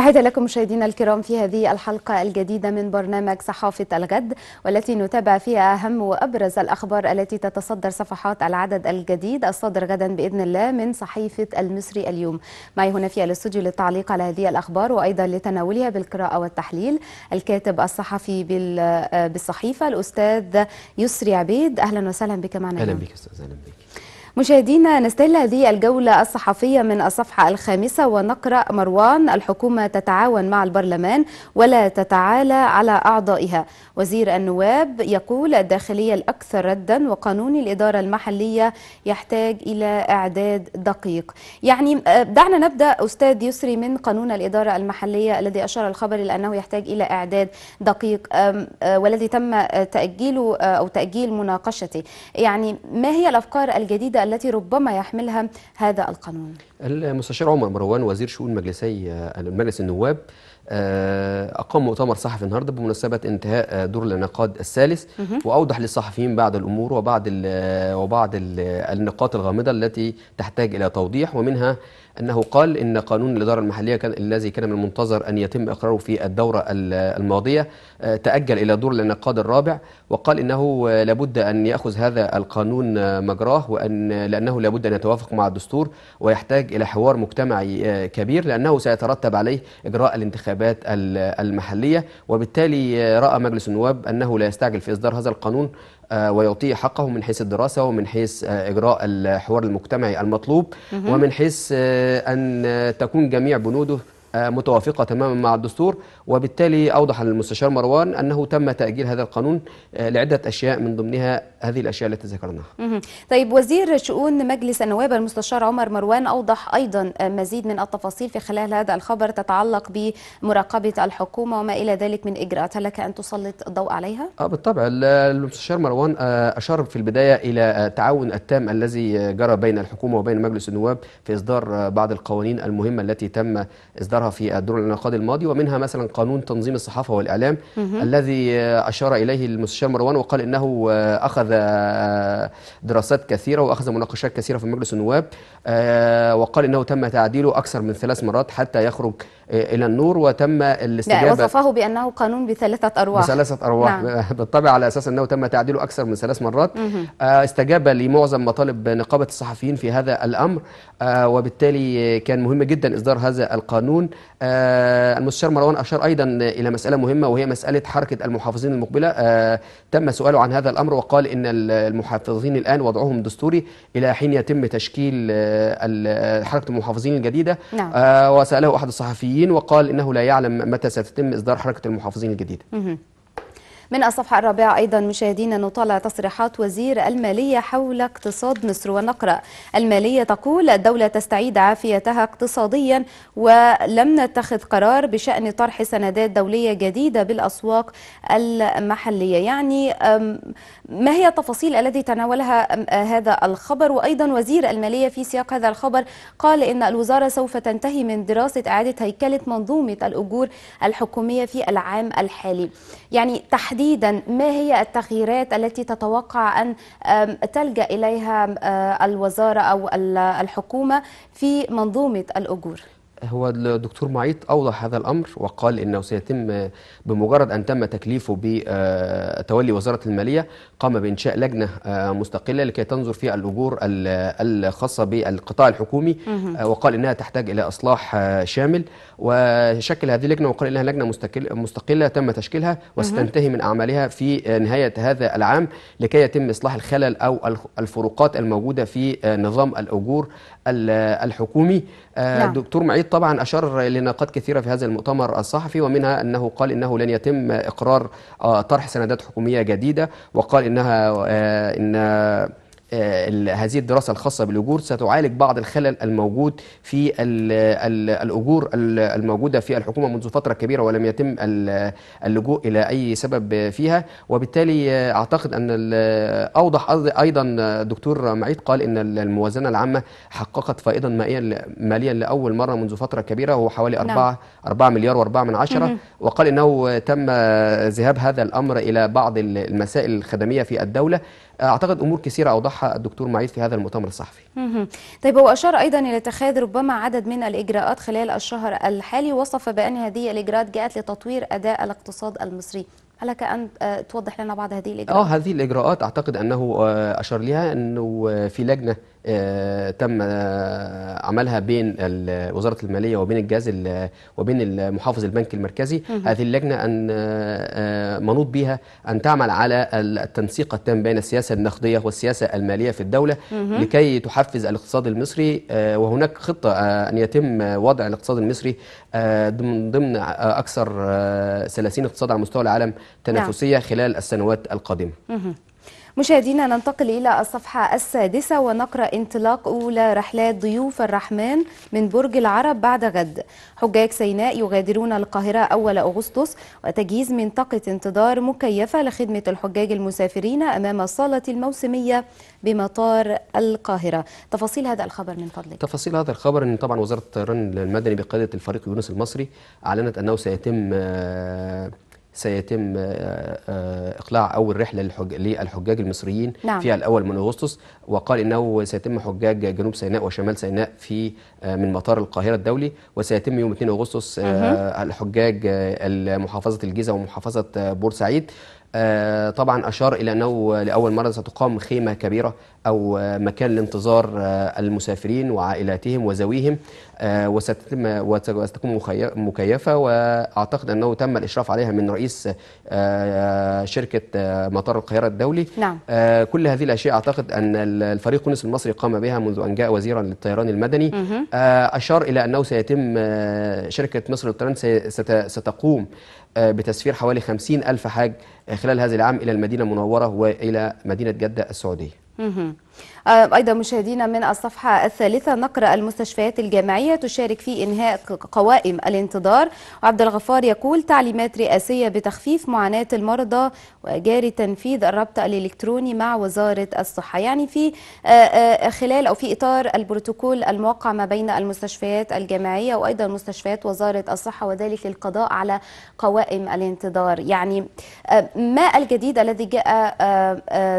تحية لكم مشاهدينا الكرام في هذه الحلقة الجديدة من برنامج صحافة الغد والتي نتابع فيها أهم وأبرز الأخبار التي تتصدر صفحات العدد الجديد الصادر غدا بإذن الله من صحيفة المصري اليوم معي هنا في الاستوديو للتعليق على هذه الأخبار وأيضا لتناولها بالقراءة والتحليل الكاتب الصحفي بالصحيفة الأستاذ يسري عبيد أهلا وسهلا بك معنا أهلا بك أستاذ أهلا بك مشاهدينا نستهل هذه الجولة الصحفية من الصفحة الخامسة ونقرأ مروان الحكومة تتعاون مع البرلمان ولا تتعالى على أعضائها وزير النواب يقول الداخلية الأكثر ردا وقانون الإدارة المحلية يحتاج إلى إعداد دقيق يعني آه، دعنا نبدأ أستاذ يسري من قانون الإدارة المحلية الذي أشار الخبر إلى أنه يحتاج إلى إعداد دقيق آه، والذي تم تأجيله آه، أو تأجيل مناقشته يعني ما هي الأفكار الجديدة التي ربما يحملها هذا القانون المستشار عمر مروان وزير شؤون مجلسي المجلس آه، النواب آه، أقام مؤتمر صحفي النهارده بمناسبة انتهاء آه، دور النقاد الثالث وأوضح للصحفيين بعض الأمور وبعض وبعض النقاط الغامضة التي تحتاج إلى توضيح ومنها أنه قال إن قانون الإدارة المحلية كان الذي كان من المنتظر أن يتم إقراره في الدورة الماضية تأجل إلى دور النقاد الرابع وقال إنه لابد أن يأخذ هذا القانون مجراه وأن لأنه لابد أن يتوافق مع الدستور ويحتاج إلى حوار مجتمعي آه، كبير لأنه سيترتب عليه إجراء الانتخابات المحلية وبالتالي آه، رأى مجلس النواب أنه لا يستعجل في إصدار هذا القانون آه، ويعطيه حقه من حيث الدراسة ومن حيث إجراء الحوار المجتمعي المطلوب ومن حيث أن تكون جميع بنوده آه، متوافقة تماما مع الدستور وبالتالي أوضح المستشار مروان أنه تم تأجيل هذا القانون آه، لعدة أشياء من ضمنها هذه الأشياء التي ذكرناها طيب وزير شؤون مجلس النواب المستشار عمر مروان أوضح أيضا آه، مزيد من التفاصيل في خلال هذا الخبر تتعلق بمراقبة الحكومة وما إلى ذلك من إجراءات هل لك أن تسلط الضوء عليها؟ آه بالطبع المستشار مروان أشار في البداية إلى التعاون التام الذي جرى بين الحكومة وبين مجلس النواب في إصدار بعض القوانين المهمة التي تم إصدار ذكرها في الدور النقاد الماضي ومنها مثلا قانون تنظيم الصحافة والإعلام الذي أشار إليه المستشار مروان وقال إنه أخذ دراسات كثيرة وأخذ مناقشات كثيرة في مجلس النواب آه، وقال إنه تم تعديله أكثر من ثلاث مرات حتى يخرج الى النور وتم الاستجابه وصفه بانه قانون بثلاثه ارواح بثلاثه ارواح نعم. بالطبع على اساس انه تم تعديله اكثر من ثلاث مرات مه. آه، استجاب لمعظم مطالب نقابه الصحفيين في هذا الامر آه، وبالتالي كان مهم جدا اصدار هذا القانون آه، المستشار مروان اشار ايضا الى مساله مهمه وهي مساله حركه المحافظين المقبله تم سؤاله عن هذا الامر وقال ان المحافظين الان وضعهم دستوري الى حين يتم تشكيل حركه المحافظين الجديده نعم. وساله احد الصحفيين الجديدين وقال إنه لا يعلم متى ستتم إصدار حركة المحافظين الجديدة من الصفحة الرابعة أيضا مشاهدينا نطالع تصريحات وزير المالية حول اقتصاد مصر ونقرأ المالية تقول الدولة تستعيد عافيتها اقتصاديا ولم نتخذ قرار بشأن طرح سندات دولية جديدة بالأسواق المحلية يعني ما هي التفاصيل التي تناولها هذا الخبر وأيضا وزير المالية في سياق هذا الخبر قال إن الوزارة سوف تنتهي من دراسة إعادة هيكلة منظومة الأجور الحكومية في العام الحالي يعني تحديد تحديدا ما هي التغييرات التي تتوقع أن تلجأ إليها الوزارة أو الحكومة في منظومة الأجور؟ هو الدكتور معيط أوضح هذا الأمر وقال إنه سيتم بمجرد أن تم تكليفه بتولي وزارة المالية قام بإنشاء لجنة مستقلة لكي تنظر في الأجور الخاصة بالقطاع الحكومي وقال إنها تحتاج إلى إصلاح شامل وشكل هذه اللجنة وقال إنها لجنة مستقلة تم تشكيلها وستنتهي من أعمالها في نهاية هذا العام لكي يتم إصلاح الخلل أو الفروقات الموجودة في نظام الأجور الحكومي نعم. الدكتور معيط طبعا أشار لنقاط كثيرة في هذا المؤتمر الصحفي ومنها أنه قال إنه لن يتم إقرار آه، طرح سندات حكومية جديدة وقال إنها آه، إن آه، هذه الدراسة الخاصة بالأجور ستعالج بعض الخلل الموجود في الأجور الموجودة في الحكومة منذ فترة كبيرة ولم يتم اللجوء إلى أي سبب فيها وبالتالي آه، أعتقد أن أوضح أيضا آه، دكتور معيد قال أن الموازنة العامة حققت فائضا ماليا لأول مرة منذ فترة كبيرة وهو حوالي 4 نعم. 4 مليار و4 من عشرة وقال أنه تم ذهاب هذا الأمر إلى بعض المسائل الخدمية في الدولة اعتقد امور كثيره اوضحها الدكتور معيد في هذا المؤتمر الصحفي. طيب هو اشار ايضا الى اتخاذ ربما عدد من الاجراءات خلال الشهر الحالي وصف بان هذه الاجراءات جاءت لتطوير اداء الاقتصاد المصري. لك أن آه، توضح لنا بعض هذه الإجراءات؟ آه هذه الإجراءات أعتقد أنه آه، أشار لها أنه آه، في لجنة آه، تم آه، عملها بين وزاره الماليه وبين الجهاز وبين المحافظ البنك المركزي هذه اللجنه ان آه، منوط بها ان تعمل على التنسيق التام بين السياسه النقديه والسياسه الماليه في الدوله لكي تحفز الاقتصاد المصري وهناك خطه ان يتم وضع الاقتصاد المصري ضمن ضمن اكثر 30 اقتصاد على مستوى العالم تنافسيه نعم. خلال السنوات القادمه مشاهدينا ننتقل إلى الصفحة السادسة ونقرأ انطلاق أولى رحلات ضيوف الرحمن من برج العرب بعد غد حجاج سيناء يغادرون القاهرة أول أغسطس وتجهيز منطقة انتظار مكيفة لخدمة الحجاج المسافرين أمام الصالة الموسمية بمطار القاهرة تفاصيل هذا الخبر من فضلك تفاصيل هذا الخبر أن طبعا وزارة الطيران المدني بقيادة الفريق يونس المصري أعلنت أنه سيتم آه سيتم آه، آه، اقلاع اول رحله للحجاج المصريين نعم. في الاول من اغسطس وقال انه سيتم حجاج جنوب سيناء وشمال سيناء في آه، من مطار القاهره الدولي وسيتم يوم 2 اغسطس الحجاج محافظه الجيزه ومحافظه بورسعيد طبعا اشار الى انه لاول مره ستقام خيمه كبيره أو مكان لانتظار آه، المسافرين وعائلاتهم وزويهم آه، وستتم وستكون مكيفة وأعتقد أنه تم الإشراف عليها من رئيس آه، شركة مطار القاهرة الدولي نعم. كل هذه الأشياء أعتقد أن الفريق تونس المصري قام بها منذ أن جاء وزيرا للطيران المدني مه. أشار إلى أنه سيتم شركة مصر للطيران ستقوم بتسفير حوالي خمسين ألف حاج خلال هذا العام إلى المدينة المنورة وإلى مدينة جدة السعودية Mm-hmm. آه، أيضا مشاهدينا من الصفحة الثالثة نقرأ المستشفيات الجامعية تشارك في إنهاء قوائم الانتظار وعبد الغفار يقول تعليمات رئاسية بتخفيف معاناة المرضى وجاري تنفيذ الربط الإلكتروني مع وزارة الصحة يعني في آه، آه، خلال أو في إطار البروتوكول الموقع ما بين المستشفيات الجامعية وأيضا مستشفيات وزارة الصحة وذلك للقضاء على قوائم الانتظار يعني ما الجديد الذي جاء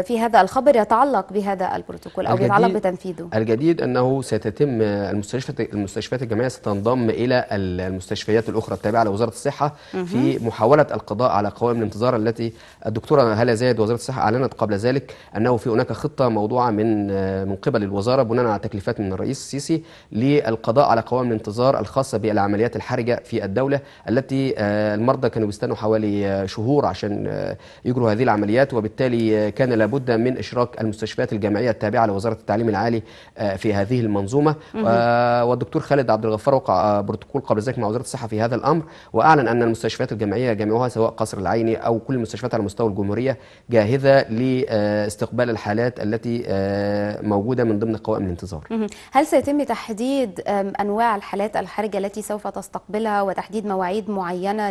في هذا الخبر يتعلق بهذا البروتوكول التدخل او بيتعلق بتنفيذه الجديد انه ستتم المستشفيات المستشفيات الجامعيه ستنضم الى المستشفيات الاخرى التابعه لوزاره الصحه في محاوله القضاء على قوائم الانتظار التي الدكتوره هلا زايد وزاره الصحه اعلنت قبل ذلك انه في هناك خطه موضوعه من من قبل الوزاره بناء على تكليفات من الرئيس السيسي للقضاء على قوائم الانتظار الخاصه بالعمليات الحرجه في الدوله التي آه، المرضى كانوا بيستنوا حوالي آه، شهور عشان آه، يجروا هذه العمليات وبالتالي كان لابد من اشراك المستشفيات الجامعيه التابعه على وزاره التعليم العالي آه، في هذه المنظومه آه، والدكتور خالد عبد الغفار وقع آه، بروتوكول قبل ذلك مع وزاره الصحه في هذا الامر واعلن ان المستشفيات الجامعيه جميعها سواء قصر العيني او كل المستشفيات على مستوى الجمهوريه جاهزه لاستقبال الحالات التي موجوده من ضمن قوائم الانتظار. هل سيتم تحديد انواع الحالات الحرجه التي سوف تستقبلها وتحديد مواعيد معينه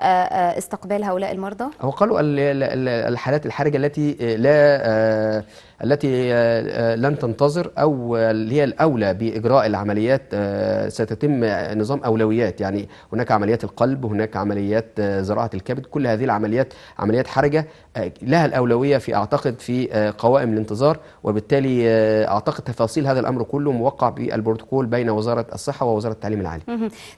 لاستقبال هؤلاء المرضى؟ هو قالوا الحالات الحرجه التي لا التي آه، لن تنتظر او اللي هي الاولى باجراء العمليات آه، ستتم نظام اولويات يعني هناك عمليات القلب هناك عمليات آه، زراعه الكبد كل هذه العمليات عمليات حرجه لها الاولويه في اعتقد في قوائم الانتظار وبالتالي اعتقد تفاصيل هذا الامر كله موقع بالبروتوكول بين وزاره الصحه ووزاره التعليم العالي.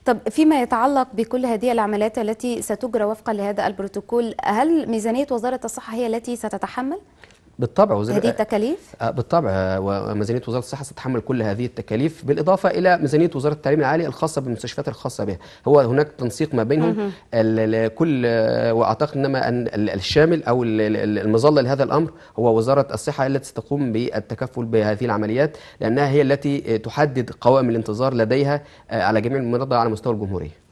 طب فيما يتعلق بكل هذه العمليات التي ستجرى وفقا لهذا البروتوكول هل ميزانيه وزاره الصحه هي التي ستتحمل؟ بالطبع وزير هذه آه، التكاليف؟ آه، بالطبع آه، وميزانية وزارة الصحة ستتحمل كل هذه التكاليف بالإضافة إلى ميزانية وزارة التعليم العالي الخاصة بالمستشفيات الخاصة بها هو هناك تنسيق ما بينهم كل وأعتقد إنما أن الشامل أو المظلة لهذا الأمر هو وزارة الصحة التي ستقوم بالتكفل بهذه العمليات لأنها هي التي تحدد قوائم الانتظار لديها على جميع المناطق على مستوى الجمهورية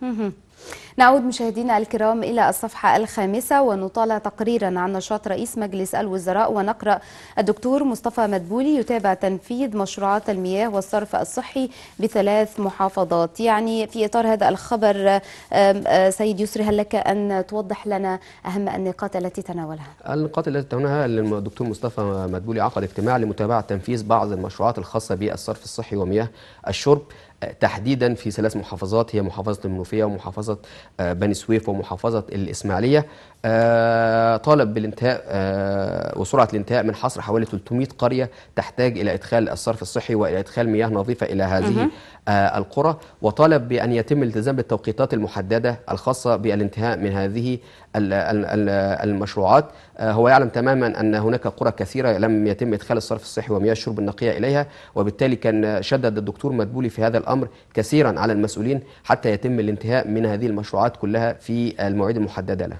نعود مشاهدينا الكرام إلى الصفحة الخامسة ونطالع تقريرا عن نشاط رئيس مجلس الوزراء ونقرأ الدكتور مصطفى مدبولي يتابع تنفيذ مشروعات المياه والصرف الصحي بثلاث محافظات يعني في إطار هذا الخبر سيد يسري هل لك أن توضح لنا أهم النقاط التي تناولها النقاط التي تناولها الدكتور مصطفى مدبولي عقد اجتماع لمتابعة تنفيذ بعض المشروعات الخاصة بالصرف الصحي ومياه الشرب تحديدا في ثلاث محافظات هي محافظة المنوفية ومحافظة آه، بني سويف ومحافظة الإسماعيلية آه، طالب بالانتهاء آه، وسرعة الانتهاء من حصر حوالي 300 قرية تحتاج إلى إدخال الصرف الصحي وإلى إدخال مياه نظيفة إلى هذه آه، القرى وطالب بأن يتم الالتزام بالتوقيتات المحددة الخاصة بالانتهاء من هذه المشروعات آه، هو يعلم تماما أن هناك قرى كثيرة لم يتم إدخال الصرف الصحي ومياه الشرب النقية إليها وبالتالي كان شدد الدكتور مدبولي في هذا الأمر كثيرا على المسؤولين حتى يتم الانتهاء من هذه المشروعات كلها في المواعيد المحددة لها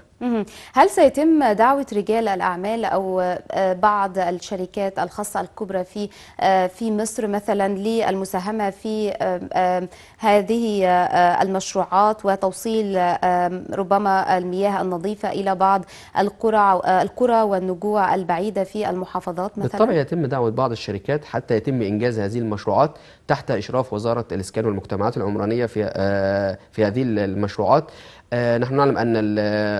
هل سيتم دعوة رجال الأعمال أو آه، بعض الشركات الخاصة الكبرى في آه، في مصر مثلا للمساهمة في آه، هذه المشروعات وتوصيل ربما المياه النظيفة إلى بعض القرى القرى والنجوع البعيدة في المحافظات مثلا؟ بالطبع يتم دعوة بعض الشركات حتى يتم إنجاز هذه المشروعات تحت إشراف وزارة الإسكان والمجتمعات العمرانية في في هذه المشروعات آه، نحن نعلم أن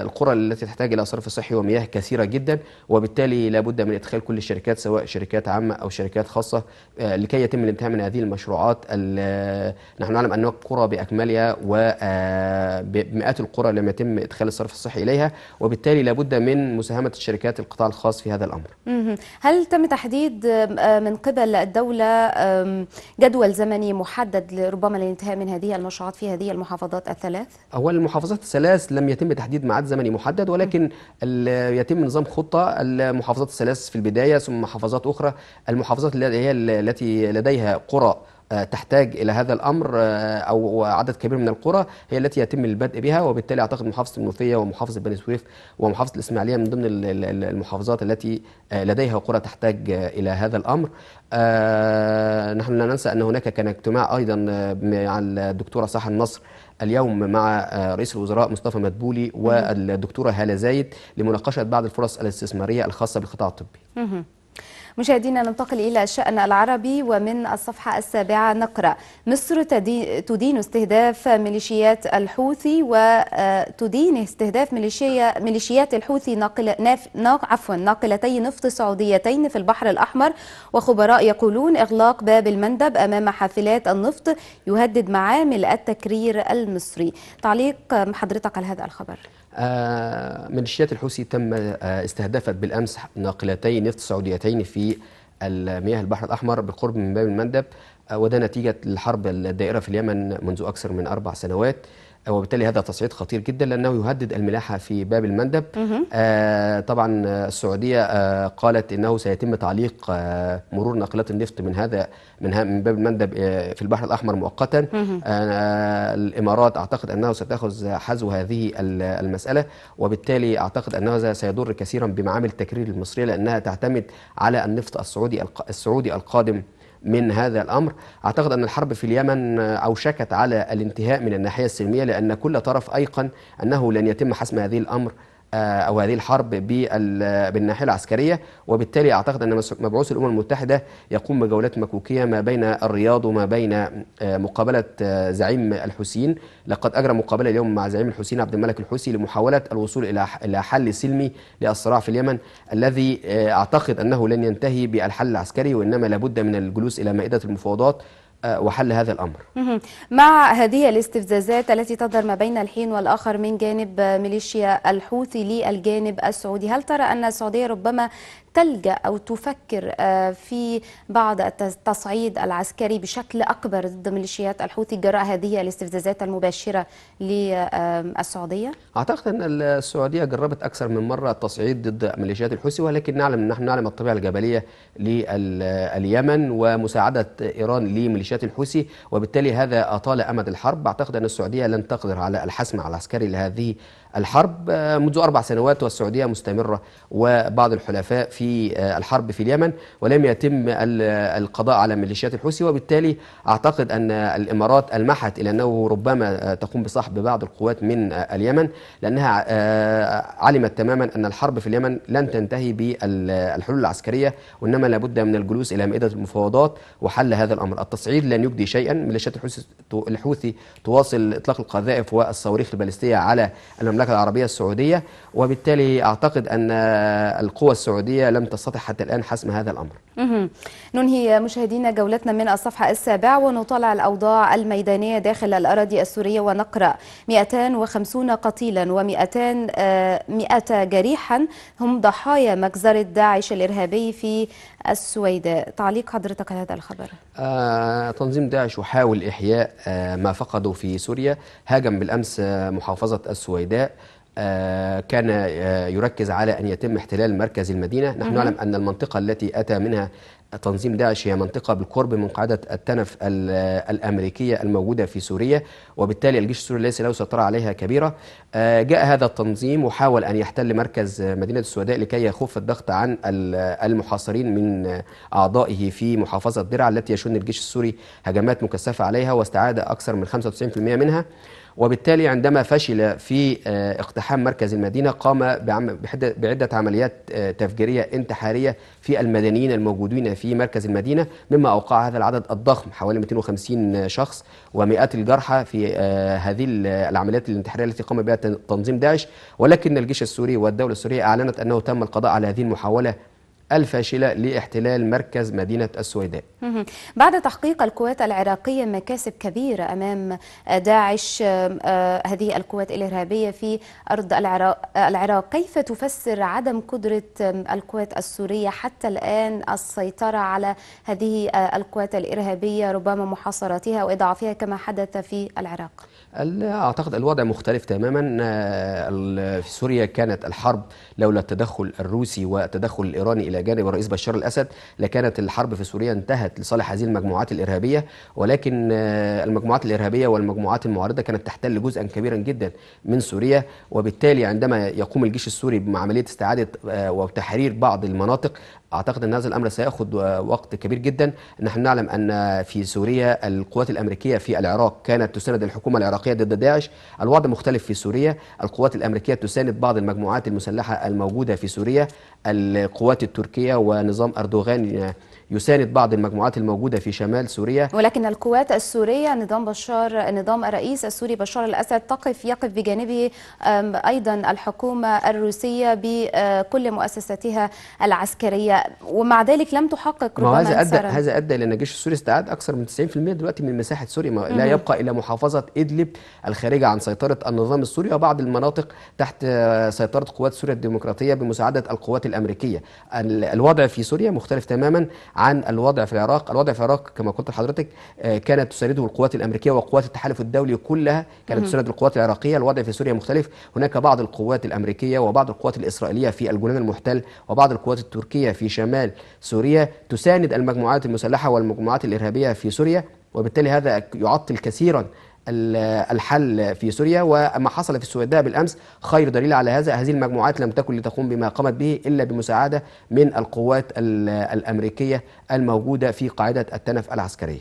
القرى التي تحتاج إلى صرف صحي ومياه كثيرة جدا وبالتالي لابد من إدخال كل الشركات سواء شركات عامة أو شركات خاصة آه، لكي يتم الانتهاء من هذه المشروعات آه، نحن نعلم أن القرى بأكملها ومئات القرى لم يتم إدخال الصرف الصحي إليها وبالتالي لابد من مساهمة الشركات القطاع الخاص في هذا الأمر هل تم تحديد من قبل الدولة جدول زمني محدد ربما للانتهاء من هذه المشروعات في هذه المحافظات الثلاث؟ أول المحافظات الثلاث لم يتم تحديد ميعاد زمني محدد ولكن يتم نظام خطه المحافظات الثلاث في البدايه ثم محافظات اخرى المحافظات اللي هي التي لديها قرى آه، تحتاج الى هذا الامر آه، او عدد كبير من القرى هي التي يتم البدء بها وبالتالي اعتقد محافظه المنوفيه ومحافظه بني سويف ومحافظه الاسماعيليه من ضمن المحافظات التي آه، لديها قرى تحتاج الى هذا الامر. نحن لا ننسى ان هناك كان اجتماع ايضا مع الدكتوره صح النصر اليوم مع آه، رئيس الوزراء مصطفى مدبولي والدكتورة هالة زايد لمناقشة بعض الفرص الاستثمارية الخاصة بالقطاع الطبي مشاهدينا ننتقل إلى الشأن العربي ومن الصفحة السابعة نقرأ مصر تدين استهداف ميليشيات الحوثي وتدين آه، استهداف ميليشيا ميليشيات الحوثي ناقل ناف ناق عفوا ناقلتي نفط سعوديتين في البحر الأحمر وخبراء يقولون إغلاق باب المندب أمام حافلات النفط يهدد معامل التكرير المصري تعليق آه، حضرتك على هذا الخبر آه، ميليشيات الحوثي تم آه، استهدفت بالامس ناقلتين نفط سعوديتين في مياه البحر الاحمر بالقرب من باب المندب آه، وده نتيجة الحرب الدائرة في اليمن منذ أكثر من أربع سنوات آه، وبالتالي هذا تصعيد خطير جدا لأنه يهدد الملاحة في باب المندب آه، طبعا السعودية قالت أنه سيتم تعليق مرور ناقلات النفط من هذا من, باب المندب في البحر الأحمر مؤقتا الإمارات أعتقد أنه ستأخذ حذو هذه المسألة وبالتالي أعتقد أنه سيضر كثيرا بمعامل التكرير المصرية لأنها تعتمد على النفط السعودي السعودي القادم من هذا الأمر أعتقد أن الحرب في اليمن أوشكت على الانتهاء من الناحية السلمية لأن كل طرف أيقن أنه لن يتم حسم هذه الأمر آه، او هذه الحرب بالناحيه العسكريه وبالتالي اعتقد ان مبعوث الامم المتحده يقوم بجولات مكوكيه ما بين الرياض وما بين آه، مقابله آه، زعيم الحوثيين لقد اجرى مقابله اليوم مع زعيم الحوثيين عبد الملك الحوثي لمحاوله الوصول الى الى حل سلمي للصراع في اليمن الذي اعتقد انه لن ينتهي بالحل العسكري وانما لابد من الجلوس الى مائده المفاوضات آه، وحل هذا الأمر مع هذه الاستفزازات التي تظهر ما بين الحين والآخر من جانب ميليشيا الحوثي للجانب السعودي هل ترى أن السعودية ربما تلجأ أو تفكر آه، في بعض التصعيد العسكري بشكل أكبر ضد ميليشيات الحوثي جراء هذه الاستفزازات المباشرة للسعودية؟ أعتقد أن السعودية جربت أكثر من مرة التصعيد ضد ميليشيات الحوثي ولكن نعلم نحن نعلم الطبيعة الجبلية لليمن ومساعدة إيران لميليشيات الحوثي وبالتالي هذا أطال أمد الحرب أعتقد أن السعودية لن تقدر على الحسم العسكري لهذه الحرب آه، منذ أربع سنوات والسعودية مستمرة وبعض الحلفاء في آه، الحرب في اليمن ولم يتم القضاء على ميليشيات الحوثي وبالتالي أعتقد أن الإمارات ألمحت إلى أنه ربما آه، تقوم بسحب بعض القوات من اليمن لأنها علمت تماما أن الحرب في اليمن لن تنتهي بالحلول العسكرية وإنما لابد من الجلوس إلى مائدة المفاوضات وحل هذا الأمر التصعيد لن يجدي شيئا ميليشيات الحوثي تواصل إطلاق القذائف والصواريخ البالستية على المملكة المملكة العربية السعودية وبالتالي أعتقد أن القوى السعودية لم تستطع حتى الآن حسم هذا الأمر ننهي مشاهدينا جولتنا من الصفحة السابعة ونطالع الأوضاع الميدانية داخل الأراضي السورية ونقرأ 250 قتيلا و200 آه، جريحا هم ضحايا مجزرة داعش الإرهابي في السويداء تعليق حضرتك على هذا الخبر آه تنظيم داعش يحاول إحياء آه ما فقده في سوريا هاجم بالأمس محافظة السويداء آه، كان آه، يركز على أن يتم احتلال مركز المدينة نحن نعلم أن المنطقة التي أتى منها تنظيم داعش هي منطقة بالقرب من قاعدة التنف الأمريكية الموجودة في سوريا وبالتالي الجيش السوري ليس له سيطرة عليها كبيرة آه، جاء هذا التنظيم وحاول أن يحتل مركز مدينة السوداء لكي يخف الضغط عن المحاصرين من أعضائه في محافظة درعا التي يشن الجيش السوري هجمات مكثفة عليها واستعاد أكثر من 95% منها وبالتالي عندما فشل في آه، اقتحام مركز المدينة قام بعدة عمليات آه، تفجيرية انتحارية في المدنيين الموجودين في مركز المدينة مما أوقع هذا العدد الضخم حوالي 250 شخص ومئات الجرحى في آه، هذه العمليات الانتحارية التي قام بها تنظيم داعش ولكن الجيش السوري والدولة السورية أعلنت أنه تم القضاء على هذه المحاولة الفاشلة لاحتلال مركز مدينة السويداء بعد تحقيق القوات العراقية مكاسب كبيرة أمام داعش آه، هذه القوات الإرهابية في أرض العراق كيف تفسر عدم قدرة القوات السورية حتى الآن السيطرة على هذه آه، القوات الإرهابية ربما محاصرتها وإضعافها كما حدث في العراق أعتقد الوضع مختلف تماما آه، في سوريا كانت الحرب لولا التدخل الروسي والتدخل الإيراني إلى جانب الرئيس بشار الأسد لكانت الحرب في سوريا انتهت لصالح هذه المجموعات الإرهابية ولكن آه، المجموعات الإرهابية والمجموعات المعارضة كانت تحتل جزءا كبيرا جدا من سوريا وبالتالي عندما يقوم الجيش السوري بعملية استعادة آه، وتحرير بعض المناطق اعتقد ان هذا الامر سياخذ وقت كبير جدا نحن نعلم ان في سوريا القوات الامريكيه في العراق كانت تساند الحكومه العراقيه ضد داعش الوضع مختلف في سوريا القوات الامريكيه تساند بعض المجموعات المسلحه الموجوده في سوريا القوات التركيه ونظام اردوغان يساند بعض المجموعات الموجودة في شمال سوريا ولكن القوات السورية نظام بشار نظام الرئيس السوري بشار الأسد تقف يقف بجانبه أيضا الحكومة الروسية بكل مؤسساتها العسكرية ومع ذلك لم تحقق ربما هذا أدى هذا أدى الى ان الجيش السوري استعاد أكثر من 90% دلوقتي من مساحة سوريا لا يبقى إلا محافظة إدلب الخارجة عن سيطرة النظام السوري وبعض المناطق تحت آه، سيطرة قوات سوريا الديمقراطية بمساعدة القوات الأمريكية الوضع في سوريا مختلف تماما عن الوضع في العراق الوضع في العراق كما قلت لحضرتك آه، كانت تسانده القوات الأمريكية وقوات التحالف الدولي كلها كانت تساند القوات العراقية الوضع في سوريا مختلف هناك بعض القوات الأمريكية وبعض القوات الإسرائيلية في الجولان المحتل وبعض القوات التركية في شمال سوريا تساند المجموعات المسلحة والمجموعات الإرهابية في سوريا وبالتالي هذا يعطل كثيرا الحل في سوريا وما حصل في السوداء بالأمس خير دليل على هذا هذه المجموعات لم تكن لتقوم بما قامت به إلا بمساعدة من القوات الأمريكية الموجودة في قاعدة التنف العسكرية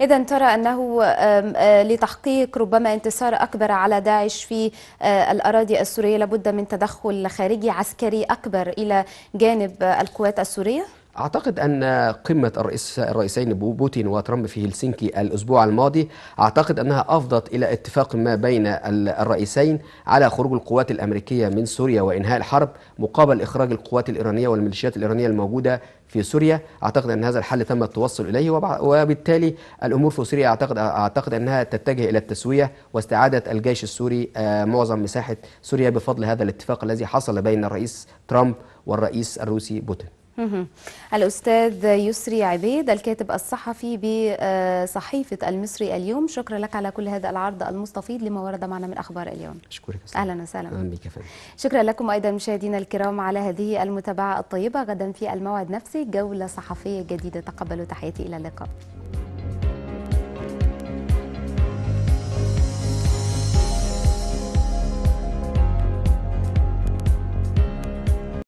إذا ترى أنه آه، لتحقيق ربما انتصار أكبر على داعش في آه، الأراضي السورية لابد من تدخل خارجي عسكري أكبر إلى جانب القوات السورية؟ أعتقد أن قمة الرئيس الرئيسين بوتين وترامب في هلسنكي الأسبوع الماضي أعتقد أنها أفضت إلى اتفاق ما بين الرئيسين على خروج القوات الأمريكية من سوريا وإنهاء الحرب مقابل إخراج القوات الإيرانية والميليشيات الإيرانية الموجودة في سوريا أعتقد أن هذا الحل تم التوصل إليه وبالتالي الأمور في سوريا أعتقد أعتقد أنها تتجه إلى التسوية واستعادة الجيش السوري آه، معظم مساحة سوريا بفضل هذا الاتفاق الذي حصل بين الرئيس ترامب والرئيس الروسي بوتين الأستاذ يسري عبيد الكاتب الصحفي بصحيفة المصري اليوم شكرا لك على كل هذا العرض المستفيض لما ورد معنا من أخبار اليوم أشكرك أهلا وسهلا شكرا لكم أيضا مشاهدينا الكرام على هذه المتابعة الطيبة غدا في الموعد نفسه جولة صحفية جديدة تقبلوا تحياتي إلى اللقاء